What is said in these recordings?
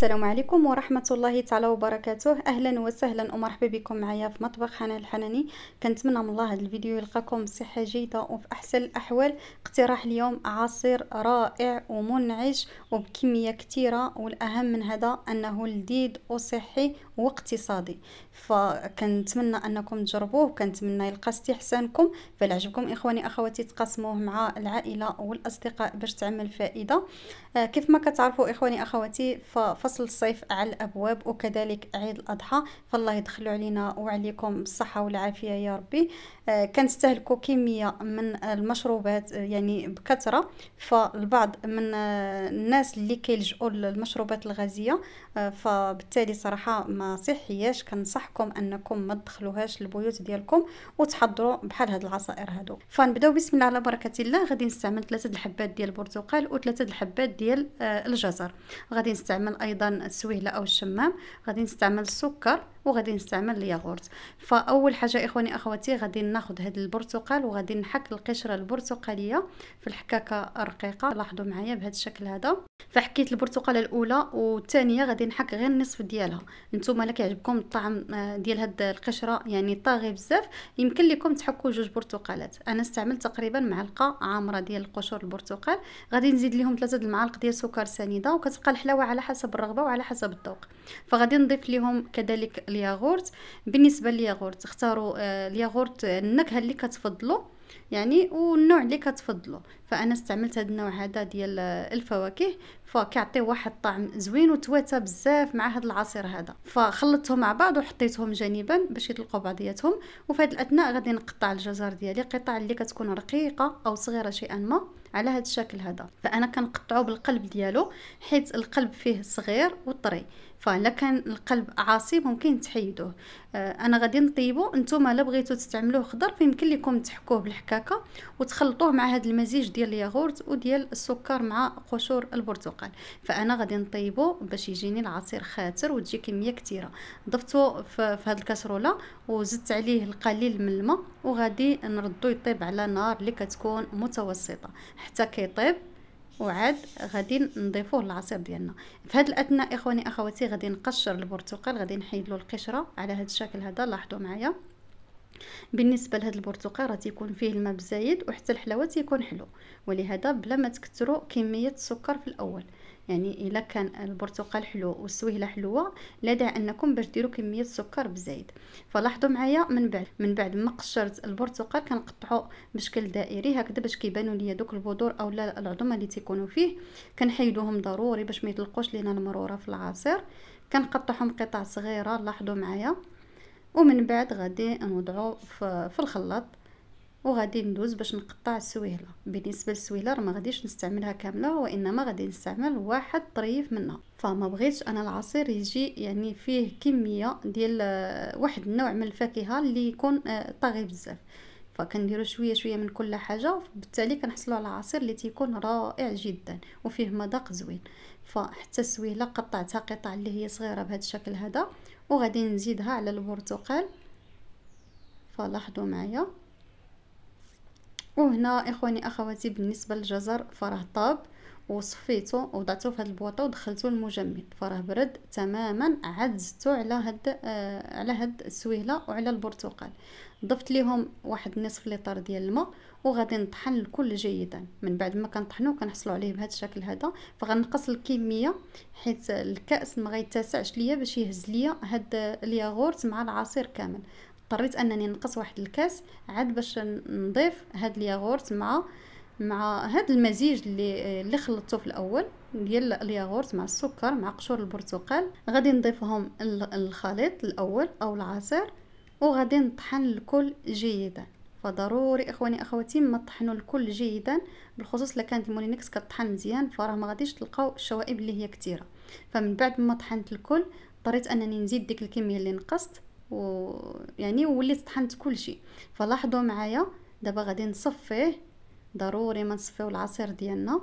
السلام عليكم ورحمة الله تعالى وبركاته أهلا وسهلا ومرحبا بكم معايا في مطبخ حنان الحناني كنتمنى من الله هذا الفيديو يلقاكم بصحة جيدة وفي أحسن الأحوال اقتراح اليوم عصير رائع ومنعش وبكمية كثيرة والأهم من هذا أنه لذيذ وصحي واقتصادي فكنتمنى أنكم تجربوه وكنتمنى يلقى استحسانكم فلعجبكم إخواني أخواتي تقاسموه مع العائلة والأصدقاء باش تعمل فائدة آه، كيف ما كتعرفوا إخواني أخواتي ف فصل الصيف على الابواب وكذلك عيد الاضحى فالله يدخلوا علينا وعليكم بالصحه والعافيه يا ربي آه، كنستهلكوا كميه من المشروبات آه، يعني بكثره فالبعض من آه، الناس اللي كيلجؤوا للمشروبات الغازيه فبالتالي صراحه ما صحياش كنصحكم انكم ما تدخلوهاش للبيوت ديالكم وتحضروا بحال هاد العصائر هادو فنبداو بسم الله على بركه الله غادي نستعمل ثلاثه الحبات ديال البرتقال وثلاثه الحبات ديال الجزر غادي نستعمل ايضا ايضا السويهله او الشمام غادي نستعمل السكر وغادي نستعمل الياغورت فاول حاجه اخواني اخواتي غادي ناخذ هذا البرتقال وغادي نحك القشره البرتقاليه في الحكاكه الرقيقه لاحظوا معايا بهذا الشكل هذا فحكيت البرتقاله الاولى والثانيه غادي نحك غير النصف ديالها نتوما لك كيعجبكم الطعم آه، ديال هاد القشره يعني طاغي بزاف يمكن لكم تحكوا جوج برتقالات انا استعملت تقريبا معلقه عامره ديال قشور البرتقال غادي نزيد لهم ثلاثه المعالق ديال سكر سنيده وكتبقى الحلاوه على حسب الرغبه الرغبه وعلى حسب الذوق فغادي نضيف لهم كذلك الياغورت بالنسبه للياغورت اختاروا آه، الياغورت النكهه اللي كتفضلوا يعني والنوع اللي كتفضلوا فانا استعملت هذا النوع هذا ديال آه، الفواكه فكيعطي واحد الطعم زوين وتواتى بزاف مع هذا العصير هذا فخلطتهم مع بعض وحطيتهم جانبا باش يطلقوا بعضياتهم وفي هذه الاثناء غادي نقطع الجزر ديالي قطع اللي كتكون رقيقه او صغيره شيئا ما على هذا الشكل هذا فانا كنقطعو بالقلب ديالو حيت القلب فيه صغير وطري فلكن القلب عاصي ممكن تحيدوه آه انا غادي نطيبو نتوما الا بغيتو تستعملوه خضر فيمكن لكم تحكوه بالحكاكه وتخلطوه مع هذا المزيج ديال الياغورت وديال السكر مع قشور البرتقال فانا غادي نطيبو باش يجيني العصير خاتر وتجي كميه كثيره ضفتو في هذه الكاسروله وزدت عليه القليل من الماء وغادي نردو يطيب على نار اللي كتكون متوسطه حتى كيطيب وعاد غادي نضيفوه العصير ديالنا في هذه الاثناء اخواني اخواتي غادي نقشر البرتقال غادي نحيد له القشره على هذا الشكل هذا لاحظوا معايا بالنسبه لهذا البرتقال راه تيكون فيه الماء بزايد وحتى الحلاوه تيكون حلو ولهذا بلا ما تكثروا كميه السكر في الاول يعني الا كان البرتقال حلو والسويله حلوه لا داعي انكم باش ديروا كميه سكر بزايد فلاحظوا معايا من بعد من بعد ما قشرت البرتقال كنقطعو بشكل دائري هكذا باش كيبانوا ليا دوك البذور اولا العظمه اللي تيكونوا فيه كنحيدوهم ضروري باش ما يطلقوش لينا المروره في العصير كنقطعهم قطع صغيره لاحظوا معايا ومن بعد غادي نوضعو في الخلاط وغادي ندوز باش نقطع السويله بالنسبه للسويله راه ما غاديش نستعملها كامله وانما غادي نستعمل واحد طريف منها فما بغيتش انا العصير يجي يعني فيه كميه ديال آه، واحد النوع من الفاكهه اللي يكون آه، طاغي بزاف فكنديروا شويه شويه من كل حاجه وبالتالي كنحصلوا على عصير اللي تيكون رائع جدا وفيه مذاق زوين فحتى السويله قطعتها قطع اللي هي صغيره بهذا الشكل هذا وغادي نزيدها على البرتقال فلاحظوا معايا وهنا اخواني اخواتي بالنسبه للجزر فراه طاب وصفيته وضعته في هاد البواطه ودخلته المجمد فراه برد تماما عاد زدتو على هاد آه على هاد السويله وعلى البرتقال ضفت ليهم واحد نصف لتر ديال الماء وغادي نطحن الكل جيدا من بعد ما كنطحنوا كنحصلوا عليه بهذا الشكل هذا فغنقص الكميه حيت الكاس ما غيتسعش ليا باش يهز ليا هاد الياغورت مع العصير كامل اضطريت انني نقص واحد الكاس عاد باش نضيف هاد الياغورت مع مع هاد المزيج اللي اللي خلطته في الاول ديال الياغورت مع السكر مع قشور البرتقال غادي نضيفهم الخليط الاول او العصير وغادي نطحن الكل جيدا فضروري اخواني اخواتي ما تطحنوا الكل جيدا بالخصوص الا كانت المولينكس كطحن مزيان فراه ما غاديش تلقاو الشوائب اللي هي كثيره فمن بعد ما طحنت الكل اضطريت انني نزيد ديك الكميه اللي نقصت ويعني وليت طحنت كلشي فلاحظوا معايا دابا غادي نصفيه ضروري ما نصفيو العصير ديالنا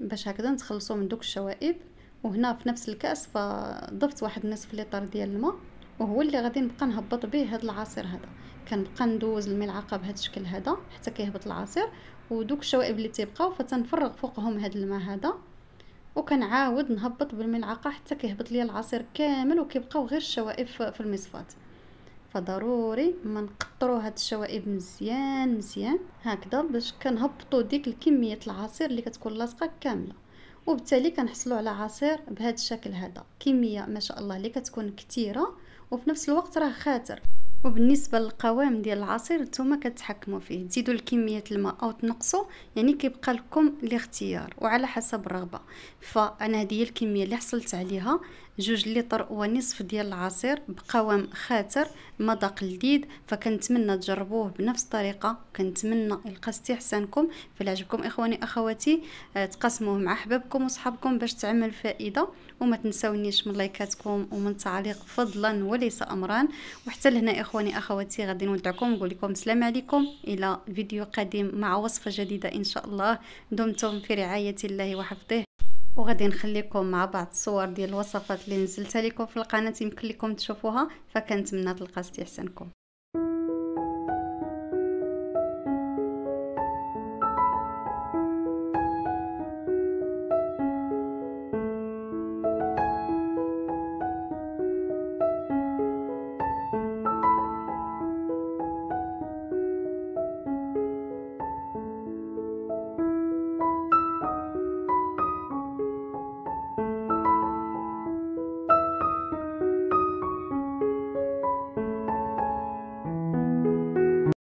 باش هكذا نتخلصوا من دوك الشوائب وهنا في نفس الكاس فضفت واحد نصف لتر ديال الماء وهو اللي غادي نبقى نهبط به هذا العصير هذا كنبقى ندوز الملعقه بهذا الشكل هذا حتى كيهبط العصير ودوك الشوائب اللي تيبقاو فتنفرغ فوقهم هذا الماء هذا وكنعاود نهبط بالملعقه حتى كيهبط ليا العصير كامل وكيبقاو غير الشوائب في المصفات فضروري ما نقطرو هاد الشوائب مزيان مزيان هكذا باش كنهبطو ديك الكميه العصير اللي كتكون لاصقه كامله وبالتالي كنحصلوا على عصير بهذا الشكل هذا كميه ما شاء الله اللي كتكون كثيره وفي نفس الوقت راه خاتر وبالنسبه للقوام ديال العصير نتوما كتحكموا فيه تزيدوا الكميه الماء او تنقصوا يعني كيبقى لكم الاختيار وعلى حسب الرغبه فانا هذه هي الكميه اللي حصلت عليها جوج لتر ونصف ديال العصير بقوام خاتر مذاق لذيذ فكنتمنى تجربوه بنفس الطريقه كنتمنى يلقى استحسانكم فلا عجبكم اخواني اخواتي آه، تقاسموه مع احبابكم وصحابكم باش تعمل فائده وما تنساونيش من لايكاتكم ومن تعليق فضلا وليس امرا وحتى لهنا اخواني اخواتي غادي نودعكم نقول لكم السلام عليكم الى فيديو قادم مع وصفه جديده ان شاء الله دمتم في رعايه الله وحفظه وغادي نخليكم مع بعض الصور ديال الوصفات اللي نزلتها لكم في القناه يمكن لكم تشوفوها فكنتمنى تلقى استحسانكم